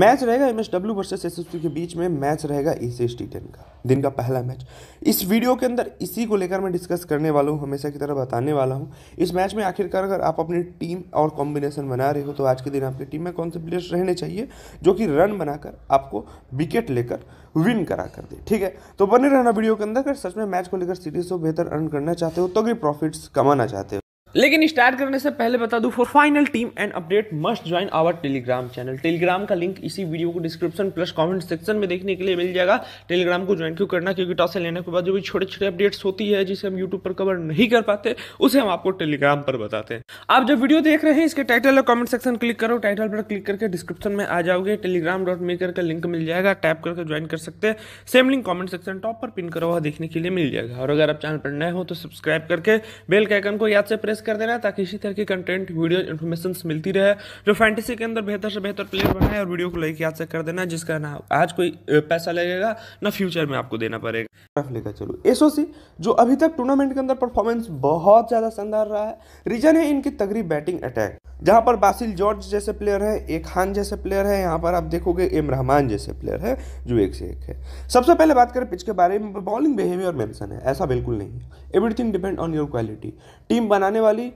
match रहेगा M S W versus S के बीच में मैच रहेगा A C S T ten का दिन का पहला मैच इस वीडियो के अंदर इसी को लेकर मैं डिस्कस करने वाला हूँ हमेशा की तरह बताने वाला हूँ इस मैच में आखिरकार अगर आप अपनी टीम और कॉम्बिनेशन बना रहे हो तो आज के दिन आपकी टीम में कौन से प्लेयर्स रहने चाहिए जो कि रन बनाकर आपको विकेट लेकर विन करा कर दे ठीक है तो बने रहना वीडियो के अंदर अगर सच में मैच को लेकर सीरीज को बेहतर अर्न करना चाहते हो तो भी प्रॉफिट्स कमाना चाहते हो लेकिन स्टार्ट करने से पहले बता दूं for final team and update must join our telegram channel telegram का लिंक इसी वीडियो को डिस्क्रिप्शन प्लस कमेंट सेक्शन में देखने के लिए मिल जाएगा टेलीग्राम को ज्वाइन क्यों करना क्योंकि टॉस लेने के बाद जो भी छोटे छोटे अपडेट्स होती है जिसे हम यूट्यूब पर कवर नहीं कर पाते उसे हम आपको टेलीग्राम पर बताते हैं आप जब वीडियो देख रहे हैं इसके टाइटल और कॉमेंट सेक्शन क्लिक करो टाइटल पर क्लिक करके डिस्क्रिप्शन में आ जाओगे टेलीग्राम डॉट मेकर का लिंक मिल जाएगा टैप करके ज्वाइन कर सकते हैं same link comment section top पर पिन करो हुआ देखने के लिए मिल जाएगा और अगर आप चैनल पर नए हो तो सब्सक्राइब करके बेल के आइकन को याद से प्रेस प्रेस कर देना ताकि इसी तरह की कंटेंट वीडियो इन्फॉर्मेशन मिलती रहे जो फैंटेसी के अंदर बेहतर से बेहतर प्लेयर बनाए और वीडियो को लाइक याद से कर देना जिसका ना आज कोई पैसा लगेगा ना फ्यूचर में आपको देना पड़ेगा लेकर चलो एसओसी जो अभी तक टूर्नामेंट के अंदर परफॉर्मेंस बहुत ज़्यादा शानदार रहा है रीजन है इनकी तगड़ी बैटिंग अटैक जहाँ पर बासिल जॉर्ज जैसे प्लेयर है एक खान जैसे प्लेयर है यहाँ पर आप देखोगे एम रहमान जैसे प्लेयर है जो एक से एक है सबसे पहले बात करें पिच के बारे में बॉलिंग बिहेवियर मेंशन है ऐसा बिल्कुल नहीं है everything depend on your quality team बनाने वाले वाली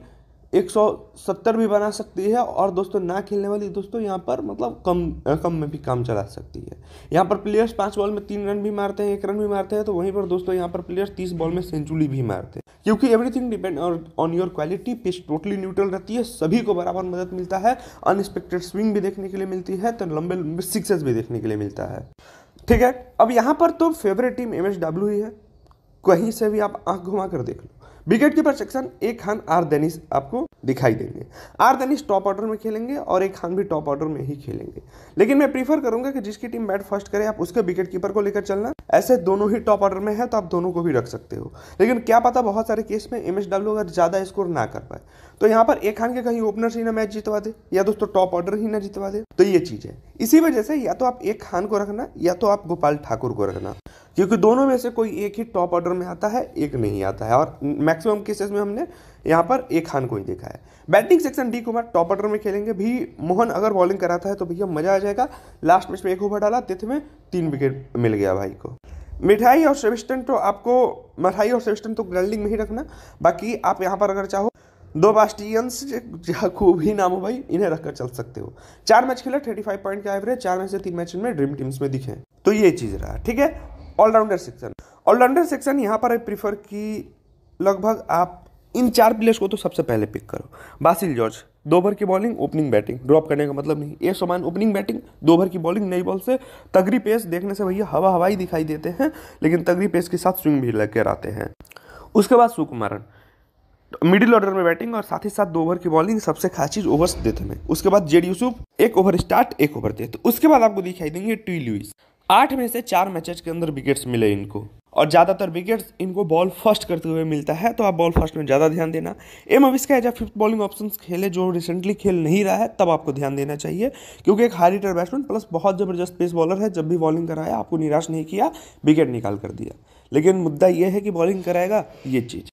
170 भी बना सकती है और दोस्तों ना खेलने वाली दोस्तों यहाँ पर मतलब कम कम में भी काम चला सकती है यहाँ पर प्लेयर्स पांच बॉल में तीन रन भी मारते हैं एक रन भी मारते हैं तो वहीं पर दोस्तों यहाँ पर प्लेयर्स तीस बॉल में सेंचुरी भी मारते हैं क्योंकि everything depend on your quality pitch totally neutral रहती है सभी को बराबर मदद मिलता है अनएक्सपेक्टेड स्विंग भी देखने के लिए मिलती है तो लंबे लंबे सिक्सेस भी देखने के लिए मिलता है ठीक है अब यहाँ पर तो फेवरेट टीम एम ही है कहीं से भी आप आँख घुमा कर देख लो विकेट कीपर सेक्शन एक खान आर देनिस आपको दिखाई देंगे आर देनिस टॉप ऑर्डर में खेलेंगे और एक खान भी टॉप ऑर्डर में ही खेलेंगे लेकिन मैं प्रीफर करूंगा कि जिसकी टीम बैट फर्स्ट करे आप उसके विकेट कीपर को लेकर चलना ऐसे दोनों ही टॉप ऑर्डर में है तो आप दोनों को भी रख सकते हो लेकिन क्या पता बहुत सारे केस में एम अगर ज़्यादा स्कोर ना कर पाए तो यहाँ पर एक खान के कहीं ओपनर ही ना मैच जीतवा दे या दोस्तों टॉप ऑर्डर ही ना जीतवा दे तो ये चीज़ है इसी वजह से या तो आप एक खान को रखना या तो आप गोपाल ठाकुर को रखना क्योंकि दोनों में से कोई एक ही टॉप ऑर्डर में आता है एक नहीं आता है और मैक्सिमम केसेस में हमने यहाँ पर एक खान को ही देखा है batting section D Kumar top order में खेलेंगे भी मोहन अगर बॉलिंग कराता है तो भैया मजा आ जाएगा लास्ट मैच में एक ओवर डाला तिथ में तीन विकेट मिल गया भाई को मिठाई और सेविस्टन तो आपको मिठाई और सेविस्टन तो ग्रैंडिंग में ही रखना बाकी आप यहाँ पर अगर चाहो दो बास्टियंस खूब ही नाम हो भाई इन्हें रखकर चल सकते हो चार मैच खेला थर्टी फाइव पॉइंट का एवरेज चार में से तीन मैच में ड्रीम टीम्स में दिखे तो ये चीज़ रहा ठीक है ऑलराउंडर सेक्शन ऑलराउंडर सेक्शन यहाँ पर आई प्रीफर कि लगभग आप इन चार प्लेयर्स को तो सबसे पहले पिक करो बासिल जॉर्ज दो ओवर की बॉलिंग ओपनिंग बैटिंग ड्रॉप करने का मतलब नहीं एक समान ओपनिंग बैटिंग दो ओवर की बॉलिंग नई बॉल से तगड़ी पेस देखने से भैया हवा हवाई दिखाई देते हैं लेकिन तगड़ी पेस के साथ स्विंग भी लेकर आते हैं उसके बाद सुकुमारन मिडिल ऑर्डर में बैटिंग और साथ ही साथ दो ओवर की बॉलिंग सबसे खास चीज ओवर्स देते हैं उसके बाद जेड यूसुफ एक ओवर स्टार्ट एक ओवर देते तो उसके बाद आपको दिखाई देंगे टी लुइस आठ में से चार मैचेस के अंदर विकेट्स मिले इनको और ज़्यादातर विकेट्स इनको बॉल फर्स्ट करते हुए मिलता है तो आप बॉल फर्स्ट में ज़्यादा ध्यान देना एम अविस का एज फिफ्थ बॉलिंग ऑप्शन खेले जो रिसेंटली खेल नहीं रहा है तब आपको ध्यान देना चाहिए क्योंकि एक हाई रिटर बैट्समैन प्लस बहुत ज़बरदस्त पेस बॉलर है जब भी बॉलिंग कराया आपको निराश नहीं किया विकेट निकाल कर दिया लेकिन मुद्दा यह है कि बॉलिंग कराएगा ये चीज़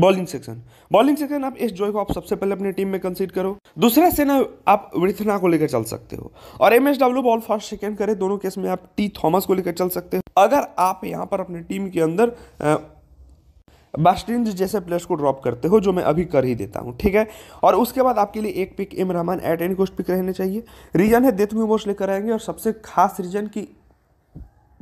बॉलिंग सेक्शन बॉलिंग सेक्शन आप इस जॉय को आप सबसे पहले अपनी टीम में कंसीड करो दूसरा सेना आप वृथना को लेकर चल सकते हो और M S W ball first second करे दोनों केस में आप टी थॉमस को लेकर चल सकते हो अगर आप यहाँ पर अपनी टीम के अंदर आ, बास्टिंज जैसे प्लेयर्स को ड्रॉप करते हो जो मैं अभी कर ही देता हूँ ठीक है और उसके बाद आपके लिए एक पिक इम एट एनी कोस्ट पिक रहने चाहिए रीजन है देथ में वोश लेकर आएंगे और सबसे खास रीजन की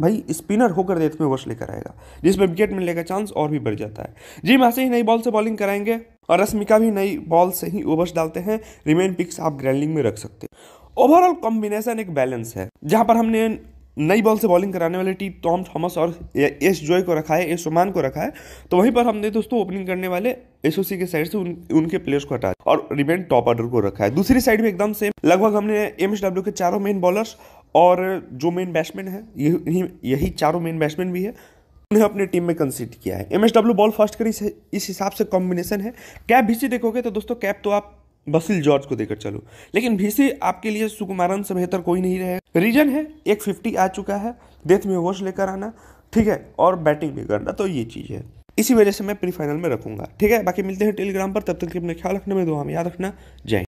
भाई स्पिनर होकर डेथ में वर्ष लेकर आएगा जिसमें विकेट मिलने का चांस और भी बढ़ जाता है जी मैसे ही नई बॉल से बॉलिंग कराएंगे और रश्मिका भी नई बॉल से ही ओवर्स डालते हैं रिमेन पिक्स आप ग्रैंडिंग में रख सकते हैं ओवरऑल कॉम्बिनेशन एक बैलेंस है जहां पर हमने नई बॉल से बॉलिंग कराने वाले टी टॉम थॉमस और एस जॉय को रखा है एस ओमान को रखा है तो वहीं पर हमने दोस्तों ओपनिंग करने वाले एसओसी के साइड से उन, उनके प्लेयर्स को हटाया और रिमेन टॉप ऑर्डर को रखा है दूसरी साइड में एकदम सेम लगभग हमने एमएसडब्ल्यू के चारों मेन बॉलर्स और जो मेन बैट्समैन है यही यही चारों मेन बैट्समैन भी है उन्हें अपनी टीम में कंसीड किया है एम बॉल फर्स्ट करी इस हिसाब से कॉम्बिनेशन है कैप भी देखोगे तो दोस्तों कैप तो आप बसिल जॉर्ज को देकर चलो लेकिन भीसी आपके लिए सुकुमारन से बेहतर कोई नहीं रहे रीजन है एक फिफ्टी आ चुका है डेथ में होश लेकर आना ठीक है और बैटिंग भी करना तो ये चीज़ है इसी वजह से मैं प्री फाइनल में रखूंगा ठीक है बाकी मिलते हैं टेलीग्राम पर तब तक अपने ख्याल रखने में दो हम याद रखना जय